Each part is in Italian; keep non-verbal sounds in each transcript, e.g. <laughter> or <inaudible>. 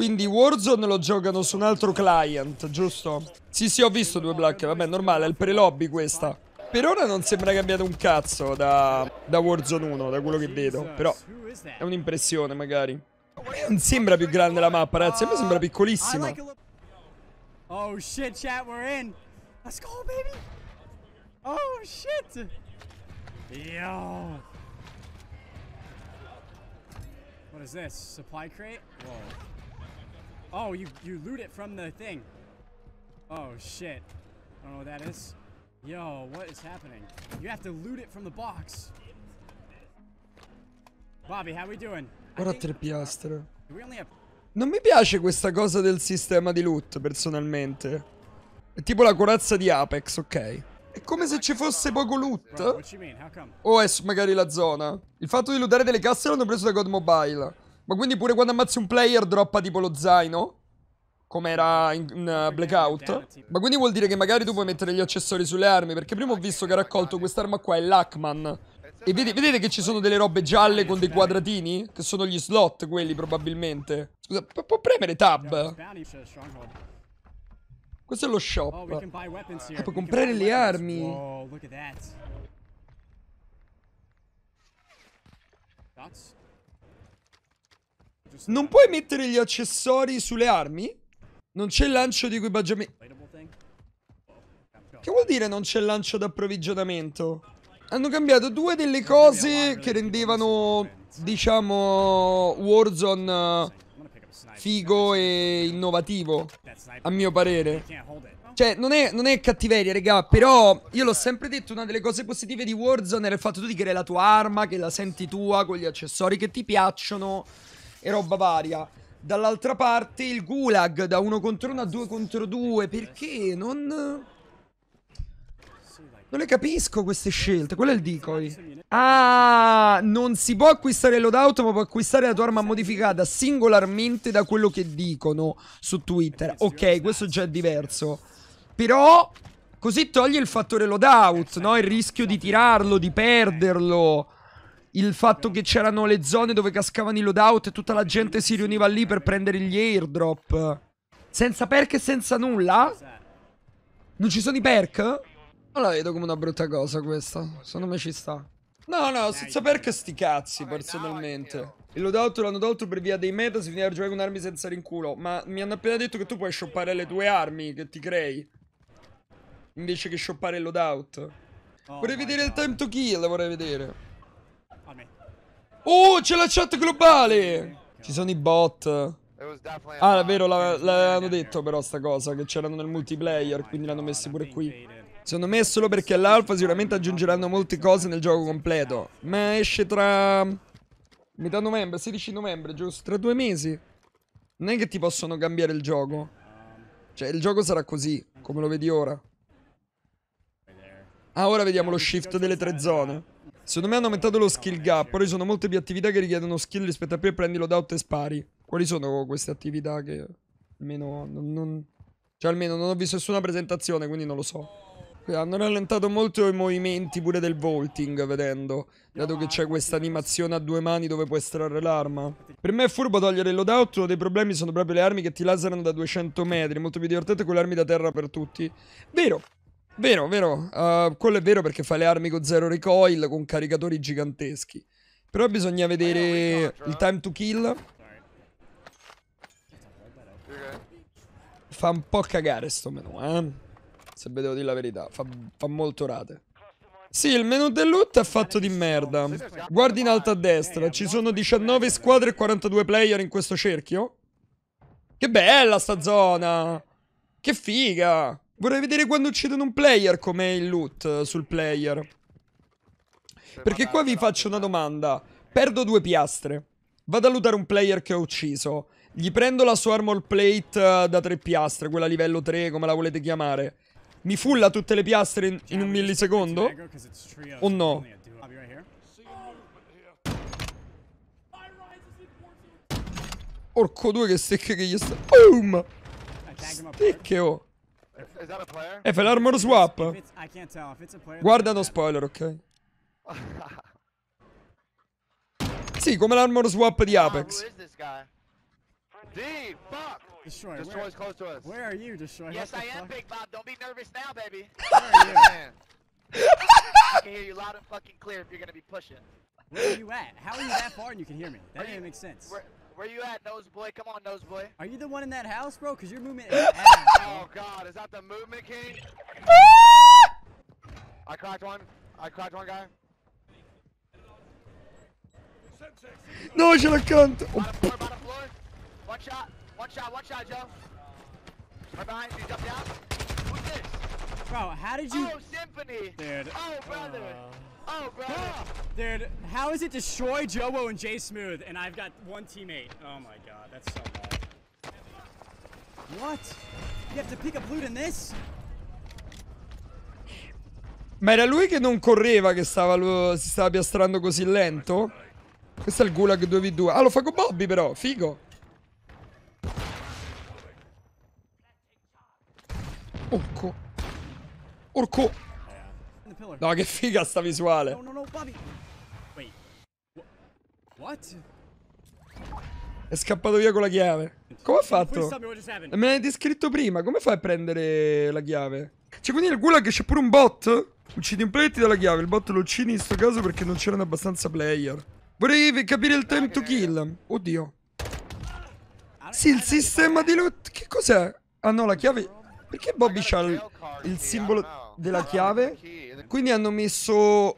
Quindi Warzone lo giocano su un altro client, giusto? Sì, sì, ho visto due black. Vabbè, normale, è il pre-lobby questa. Per ora non sembra cambiato un cazzo da, da Warzone 1, da quello che vedo. Però è un'impressione, magari. Non sembra più grande la mappa, ragazzi. A me sembra piccolissima. Oh, shit, chat, we're in. Let's go, baby. Oh, shit. Yo. What is this? Supply crate? Whoa. Oh, you, you loot it from the thing. Oh, shit. I don't know what that is. Yo, what is happening? You have to loot it from the box. Bobby, how we doing? Ora tre piastre. Non mi piace questa cosa del sistema di loot, personalmente. È tipo la corazza di Apex, ok. È come se ci fosse poco loot. O è magari la zona. Il fatto di lootare delle casse l'hanno preso da God Mobile. Ma quindi pure quando ammazzi un player droppa tipo lo zaino? Come era in, in uh, Blackout? Ma quindi vuol dire che magari tu puoi mettere gli accessori sulle armi? Perché prima ho ah, visto che ha raccolto quest'arma qua, è l'Hackman. E vede, vedete che ci sono delle robe gialle con dei quadratini? Che sono gli slot quelli probabilmente. Scusa, può premere tab? Questo è lo shop. Oh, ah, puoi comprare le armi. Wow, non puoi mettere gli accessori sulle armi? Non c'è il lancio di equipaggiamento. Che vuol dire non c'è il lancio d'approvvigionamento? Hanno cambiato due delle cose che rendevano, diciamo, Warzone eh, figo e innovativo, a mio parere. Cioè, non è, non è cattiveria, regà, però io l'ho sempre detto, una delle cose positive di Warzone era il fatto tu di creare la tua arma, che la senti tua, con gli accessori che ti piacciono e roba varia. Dall'altra parte il gulag da 1 contro 1 a 2 contro 2. Perché? Non... Non le capisco queste scelte. Quello è il decoy. Ah, non si può acquistare il loadout, ma può acquistare la tua arma modificata singolarmente da quello che dicono su Twitter. Ok, questo già è diverso. Però, così toglie il fattore loadout, no? Il rischio di tirarlo, di perderlo il fatto che c'erano le zone dove cascavano i loadout e tutta la gente si riuniva lì per prendere gli airdrop. Senza perk e senza nulla? Non ci sono i perk? Non la vedo come una brutta cosa questa. Secondo me ci sta. No, no, senza perk sti cazzi, personalmente. Il loadout l'hanno tolto per via dei meta, si finiva a giocare con armi senza rinculo. Ma mi hanno appena detto che tu puoi shoppare le tue armi che ti crei. Invece che shoppare il loadout. Oh vorrei vedere il time to kill, vorrei vedere. Oh, c'è la chat globale! Ci sono i bot. Ah, è vero, l'hanno detto però sta cosa, che c'erano nel multiplayer, quindi l'hanno messi pure qui. Secondo me è solo perché all'alfa sicuramente aggiungeranno molte cose nel gioco completo. Ma esce tra... Metà novembre, 16 novembre, giusto? Tra due mesi. Non è che ti possono cambiare il gioco. Cioè, il gioco sarà così, come lo vedi ora. Ah, ora vediamo lo shift delle tre zone. Secondo me hanno aumentato lo skill gap, ora ci sono molte più attività che richiedono skill rispetto a prima prendi loadout e spari. Quali sono queste attività che almeno non, non... Cioè almeno non ho visto nessuna presentazione, quindi non lo so. Hanno rallentato molto i movimenti pure del vaulting, vedendo. Dato che c'è questa animazione a due mani dove puoi estrarre l'arma. Per me è furbo togliere il loadout, uno dei problemi sono proprio le armi che ti laserano da 200 metri. Molto più divertente con le armi da terra per tutti. Vero, Vero, vero. Uh, quello è vero perché fa le armi con zero recoil, con caricatori giganteschi. Però bisogna vedere il time to kill. Fa un po' cagare sto menu, eh. Se devo dire la verità, fa, fa molto rate. Sì, il menu del loot è fatto di merda. Guardi in alto a destra, ci sono 19 squadre e 42 player in questo cerchio. Che bella sta zona! Che figa! Vorrei vedere quando uccidono un player com'è il loot eh, sul player. Perché qua vi faccio una domanda. Perdo due piastre. Vado a lootare un player che ho ucciso. Gli prendo la sua armor plate eh, da tre piastre, quella livello 3, come la volete chiamare. Mi fulla tutte le piastre in, in un millisecondo? O no? Orco 2 che stecche che gli sta... Boom! Stecche oh! E eh, fai l'armor swap. Guarda uno spoiler, ok? sì, come l'armor swap di Apex. Deep, fuck! Destroyer, Destroyer's where, close to us. Where are you, Destroyer? Yes, I am, fuck? Big Bob. Don't be nervous now, baby. <laughs> Where are you, man? I can hear you loud and fucking clear if you're gonna be pushing. Where are you at? How are you that far and you can hear me? That are didn't you, make sense. Where, Where you at, Noseboy? Come on, Noseboy. Are you the one in that house, bro? Because your movement <laughs> is Oh, God. Is that the movement, King? <laughs> I cracked one. I cracked one guy. No, I should have come. One shot. One shot, one shot, Joe. Right behind you. Jump down. Who's this? Bro, how did you... Oh, Symphony. Dude. Oh, brother. Uh... Oh, brother. Dude, how is it destroy Jobo and Jay Smooth and I've got one teammate? Oh my god, that's so bad. What? You have to pick up loot in this? Ma era lui che non correva che stava, lo, si stava piastrando così lento? Questo è il Gulag 2v2. Ah, lo fa con Bobby però, figo. Orco. Orco. No, che figa sta visuale. No, no, no, Bobby. What? È scappato via con la chiave. Come ha fatto? Me l'hai descritto prima. Come fai a prendere la chiave? Cioè, quindi nel gulag c'è pure un bot? Uccidi un player e ti dà la chiave. Il bot lo uccidi in sto caso perché non c'erano abbastanza player. Vorrei capire il time to kill. Oddio. Sì, il sistema di loot. Che cos'è? Ah no, la chiave... Perché Bobby c'ha il, il simbolo della chiave? Quindi hanno messo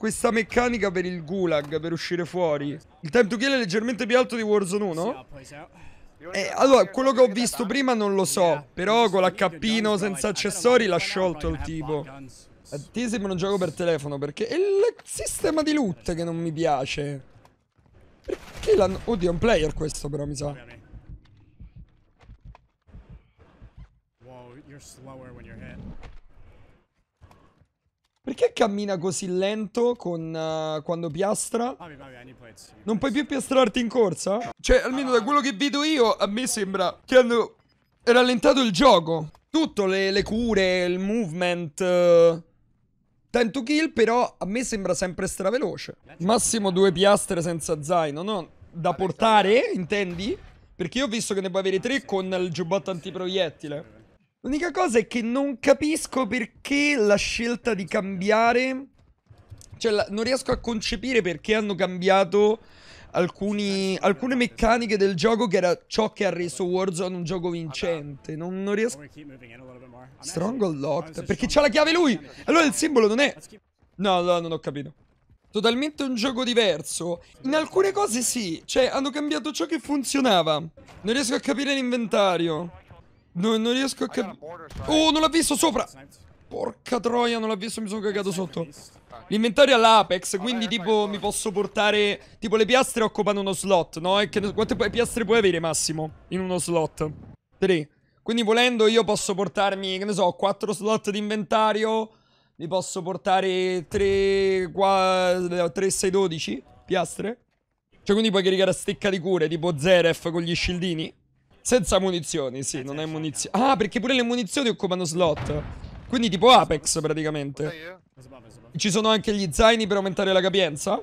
questa meccanica per il gulag, per uscire fuori. Il time to kill è leggermente più alto di Warzone 1? Ah, eh. eh, allora, quello che ho visto prima non lo so, però con l'HP senza accessori l'ha sciolto il tipo. A te sembra un gioco per telefono perché è il sistema di loot che non mi piace. Perché l'hanno... Oddio, è un player questo però, mi sa. Wow, you're slower perché cammina così lento con, uh, quando piastra? Non puoi più piastrarti in corsa? Cioè, almeno da quello che vedo io, a me sembra che hanno rallentato il gioco. Tutto, le, le cure, il movement... Uh... Eh. Time kill, però, a me sembra sempre straveloce. Massimo due piastre senza zaino, no? Da portare, intendi? Perché io ho visto che ne puoi avere tre con il giubbotto antiproiettile. L'unica cosa è che non capisco perché la scelta di cambiare... Cioè, la, non riesco a concepire perché hanno cambiato alcuni, alcune meccaniche del gioco che era ciò che ha reso Warzone un gioco vincente. Non, non riesco... Stronghold Locked? Perché c'ha la chiave lui! Allora il simbolo non è... No, no, non ho capito. Totalmente un gioco diverso. In alcune cose sì, cioè hanno cambiato ciò che funzionava. Non riesco a capire l'inventario. No, non riesco a capire. Oh, non l'ha visto sopra. Porca troia, non l'ha visto, mi sono cagato sotto. L'inventario è all'Apex, quindi tipo mi posso portare... Tipo le piastre occupano uno slot, no? E che... quante piastre puoi avere massimo in uno slot? Tre. Quindi volendo io posso portarmi, che ne so, quattro slot di inventario. Mi posso portare 3, 4, 3, 6, 12 piastre. Cioè quindi puoi caricare a stecca di cure, tipo Zeref con gli scildini. Senza munizioni, sì, eh, non è munizioni. Ah, perché pure le munizioni occupano slot. Quindi tipo Apex, praticamente. Eh? Ci sono anche gli zaini per aumentare la capienza.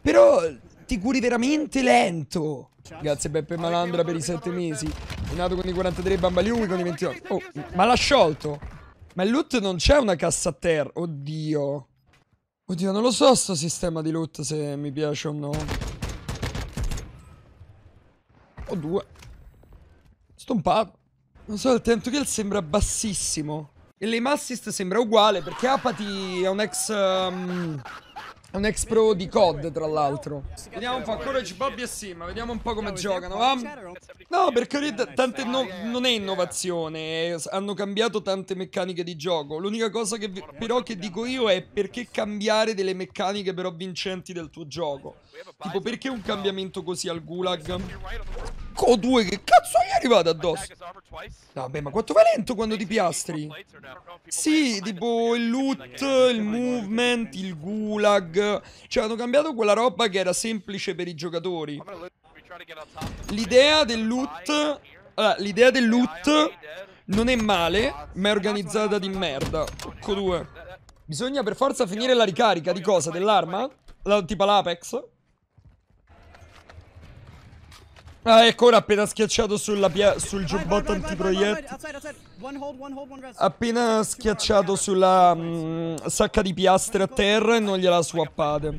Però ti curi veramente lento. Cioè, Grazie Beppe Malandra per i 7 mesi. È nato con i 43 bambaliumi con i 29. Oh, ma l'ha sciolto. Ma il loot non c'è una cassa a terra. Oddio. Oddio, non lo so sto sistema di loot se mi piace o no. Ho due stompato. Non so, il tempo kill sembra bassissimo. E l'aim assist sembra uguale perché Apati è un ex... Um un ex pro di COD, tra l'altro. Vediamo un po', Courage Bobby e Sim, vediamo un po' come giocano, va? No, per carità, tante no, non è innovazione, hanno cambiato tante meccaniche di gioco. L'unica cosa che però che dico io è perché cambiare delle meccaniche però vincenti del tuo gioco? Tipo, perché un cambiamento così al Gulag? Co2, che cazzo gli è arrivato addosso? Vabbè, ma quanto va lento quando ti piastri? Sì, tipo il loot, il movement, il gulag. Cioè, hanno cambiato quella roba che era semplice per i giocatori. L'idea del loot... Allora, l'idea del loot non è male, ma è organizzata di merda. Cocco due. Bisogna per forza finire la ricarica di cosa? Dell'arma? La, tipo l'Apex? Ah, ecco ora appena schiacciato pia... sul giubbotto antiproiettile. Appena schiacciato sulla mh, mm, sacca di piastre a terra e non gliela swappate.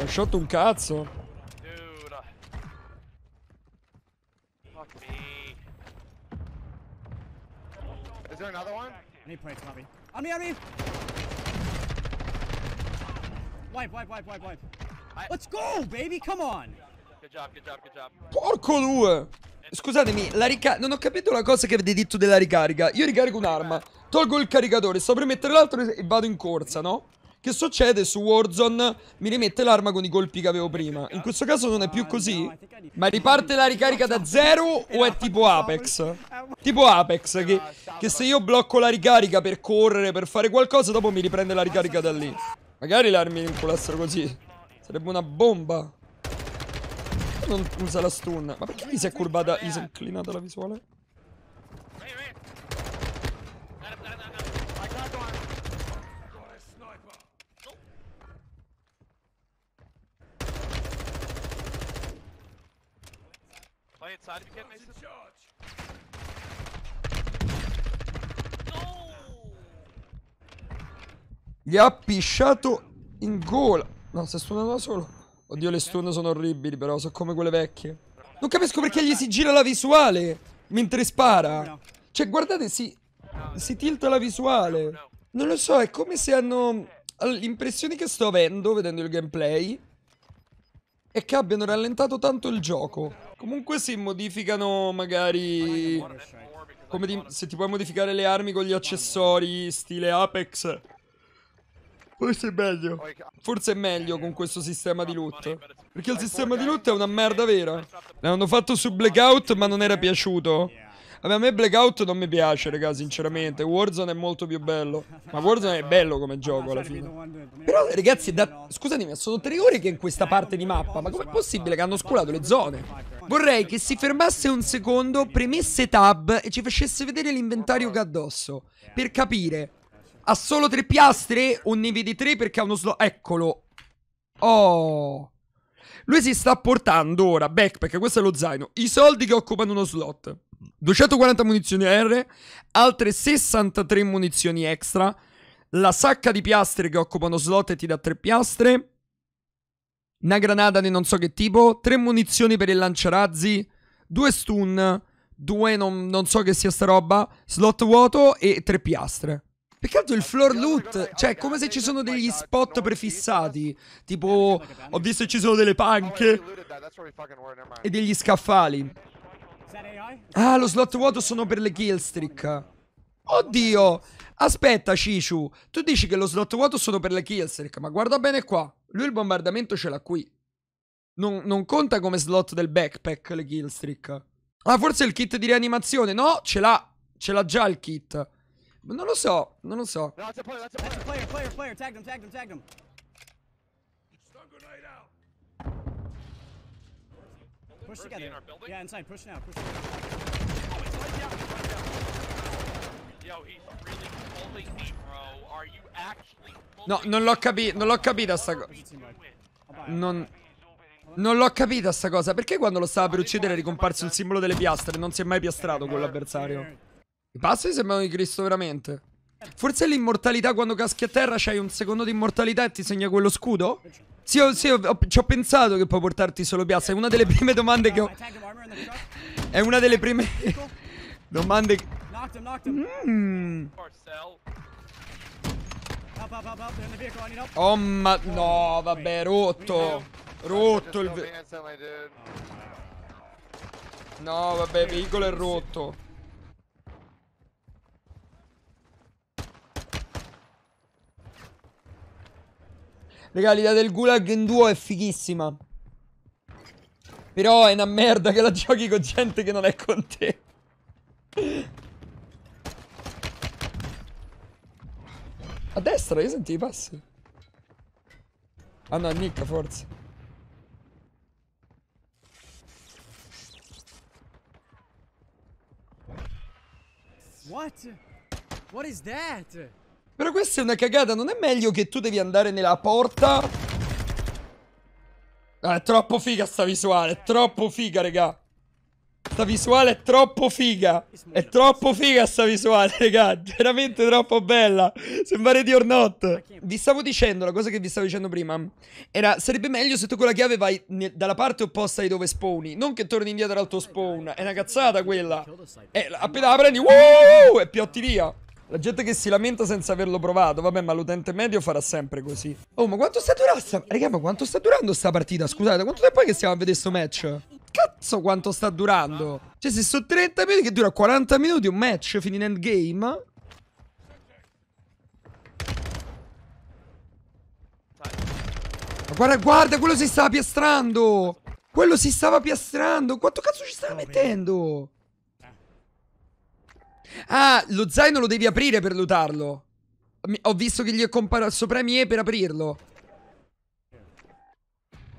Ho shot un cazzo. Is there another one? Any points, Bobby. On me, on me! Wipe, wipe, wipe, wipe, wipe. Let's go, baby, come on! Good job, good job, good job. Porco due! Scusatemi, la ricarica... Non ho capito la cosa che avete detto della ricarica. Io ricarico un'arma, tolgo il caricatore, sto per mettere l'altro e vado in corsa, no? Che succede su Warzone? Mi rimette l'arma con i colpi che avevo prima. In questo caso non è più così? Ma riparte la ricarica da zero o è tipo Apex? Tipo Apex, che, che se io blocco la ricarica per correre, per fare qualcosa, dopo mi riprende la ricarica da lì. Magari le armi vincolassero così. Sarebbe una bomba. Non usa la stun. Ma perché mi si è curvata, mi si è inclinata la visuale? Wait, side if you can, Mason. Gli ha pisciato in gola. No, si è stunnato da solo. Oddio, le stun sono orribili, però sono come quelle vecchie. Non capisco perché gli si gira la visuale mentre spara. Cioè, guardate, si, si tilta la visuale. Non lo so, è come se hanno... L'impressione che sto avendo vedendo il gameplay e che abbiano rallentato tanto il gioco. Comunque si modificano magari... Come ti, se ti puoi modificare le armi con gli accessori stile Apex. Forse è meglio. Forse è meglio con questo sistema di loot. Perché il sistema di loot è una merda vera. L'hanno fatto su Blackout ma non era piaciuto. Vabbè, a me Blackout non mi piace, raga, sinceramente. Warzone è molto più bello. Ma Warzone è bello come gioco alla fine. Però, ragazzi, da... scusatemi, sono tre ore che in questa parte di mappa. Ma com'è possibile che hanno sculato le zone? Vorrei che si fermasse un secondo, premesse tab e ci facesse vedere l'inventario che ha addosso. Per capire. Ha solo tre piastre? Un neve di tre perché ha uno slot. Eccolo. Oh. Lui si sta portando ora, backpack, questo è lo zaino, i soldi che occupano uno slot. 240 munizioni R, altre 63 munizioni extra, la sacca di piastre che occupano slot e ti dà 3 piastre, una granata di non so che tipo, 3 munizioni per il lanciarazzi, 2 stun, 2 non, non, so che sia sta roba, slot vuoto e 3 piastre. Peccato il floor loot, cioè è come se ci sono degli spot prefissati, tipo ho visto che ci sono delle panche e degli scaffali. Ah, lo slot vuoto sono per le killstreak. Oddio. Aspetta, Cicciu. Tu dici che lo slot vuoto sono per le killstreak, ma guarda bene qua. Lui il bombardamento ce l'ha qui. Non, non, conta come slot del backpack le killstreak. Ah, forse il kit di rianimazione. No, ce l'ha. Ce l'ha già il kit. Non lo so, non lo so. No, it's player, it's a player, player, player, tag them, tag them, tag them. Push together. In yeah, inside. Push now. Push now. Oh, it's right down. right down. Yo, he's really pulling me, bro. Are you actually No, non l'ho capito. Non l'ho capita sta cosa. Non... Non l'ho capita sta cosa. Perché quando lo stava per uccidere è ricomparso il simbolo delle piastre? Non si è mai piastrato quell'avversario. I passi sembrano di Cristo veramente. Forse l'immortalità quando caschi a terra c'hai un secondo di immortalità e ti segna quello scudo? Sì, ho, sì ho, ho, ci ho pensato che puoi portarti solo piazza. È una delle prime domande che ho. È una delle prime <laughs> domande che. Mm. Oh ma no, vabbè, rotto. Rotto il. No, vabbè, il veicolo è rotto. Raga, l'idea del Gulag in duo è fighissima. Però è una merda che la giochi con gente che non è con te. A destra, io senti i passi. Ah no, Nick, forse. What? What is that? Però questa è una cagata, non è meglio che tu devi andare nella porta? Ah, è troppo figa sta visuale, è troppo figa, raga. Sta visuale è troppo figa. È troppo figa sta visuale, raga. <laughs> Veramente troppo bella. Sembra di or not. Vi stavo dicendo, la cosa che vi stavo dicendo prima, era sarebbe meglio se tu con la chiave vai dalla parte opposta di dove spawni. Non che torni indietro al È una cazzata quella. Eh, appena la prendi, wow, e piotti via. La gente che si lamenta senza averlo provato. Vabbè, ma l'utente medio farà sempre così. Oh, ma quanto sta durando sta... Raga, ma quanto sta durando sta partita? Scusate, quanto tempo è che stiamo a vedere sto match? Cazzo quanto sta durando? Cioè, se sono 30 minuti che dura 40 minuti un match fino in endgame... Ma guarda, guarda, quello si stava piastrando! Quello si stava piastrando! Quanto cazzo ci stava mettendo? Ah, lo zaino lo devi aprire per lootarlo. Ho visto che gli è comparso soppremi E per aprirlo.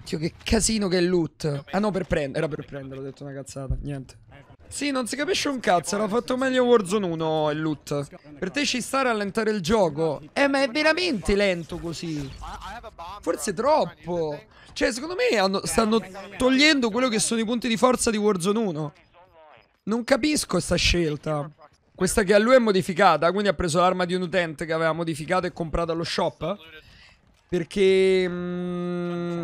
Dio, che casino che è loot. Ah no, per prendere. Era per prendere, ho detto una cazzata. Niente. Sì, non si capisce un cazzo, era fatto meglio Warzone 1 il loot. Per te ci sta a rallentare il gioco. Eh, ma è veramente lento così. Forse troppo. Cioè, secondo me hanno, stanno togliendo quello che sono i punti di forza di Warzone 1. Non capisco questa scelta. Questa che a lui è modificata, quindi ha preso l'arma di un utente che aveva modificato e comprato allo shop. Perché... Mh, mm,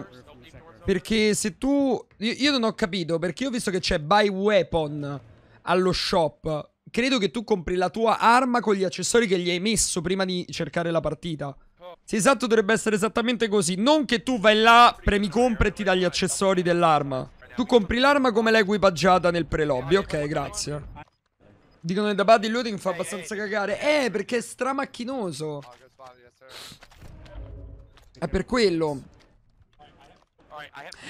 perché se tu... Io, io, non ho capito, perché io ho visto che c'è buy weapon allo shop. Credo che tu compri la tua arma con gli accessori che gli hai messo prima di cercare la partita. Sì, esatto, dovrebbe essere esattamente così. Non che tu vai là, premi compra e ti dai gli accessori dell'arma. Tu compri l'arma come l'hai equipaggiata nel pre-lobby. Ok, grazie. Dicono che da body loading fa eh, abbastanza eh, eh, cagare. Eh, perché è stramacchinoso. È per quello.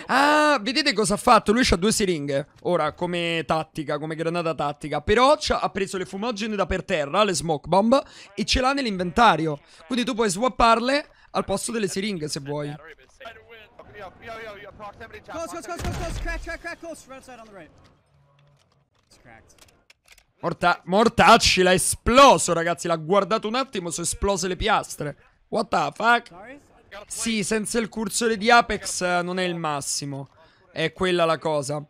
Ah, vedete cosa ha fatto? Lui ha due siringhe. Ora, come tattica, come granata tattica. Però ha preso le fumogene da per terra, le smoke bomb, e ce l'ha nell'inventario. Quindi tu puoi swapparle al posto delle siringhe se vuoi. Close, close, close, close, crack, crack, crack, close. Right side on the right. It's cracked. Morta Mortacci l'ha esploso, ragazzi. L'ha guardato un attimo, sono esplose le piastre. What the fuck? Sì, senza il cursore di Apex eh, non è il massimo. È quella la cosa.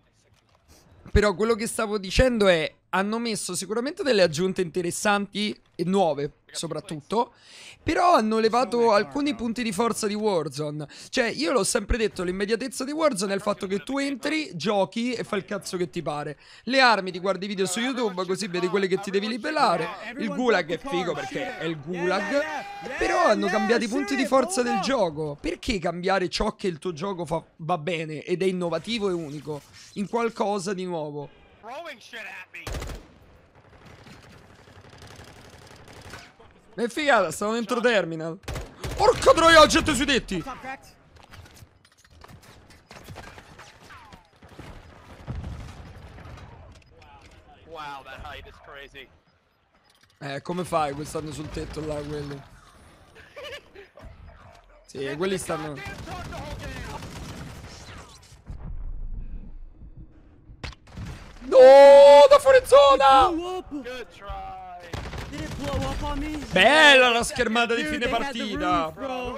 Però quello che stavo dicendo è hanno messo sicuramente delle aggiunte interessanti e nuove, soprattutto, però hanno levato alcuni punti di forza di Warzone. Cioè, io l'ho sempre detto, l'immediatezza di Warzone è il fatto che tu entri, giochi e fai il cazzo che ti pare. Le armi ti guardi video su YouTube, così vedi quelle che ti devi liberare. Il gulag è figo perché è il gulag, però hanno cambiato i punti di forza del gioco. Perché cambiare ciò che il tuo gioco fa, va bene ed è innovativo e unico in qualcosa di nuovo? E figata, stavano dentro terminal. Porca troia, gente sui tetti. Wow, that height is crazy. Eh, come fai? Quelli stanno sul tetto là, quelli. <laughs> Sì, quelli stanno... Oh, da fuori zona! Bella la schermata di fine partita!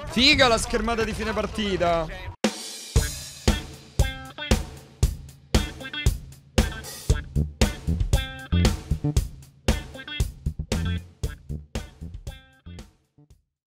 Figa la schermata di fine partita!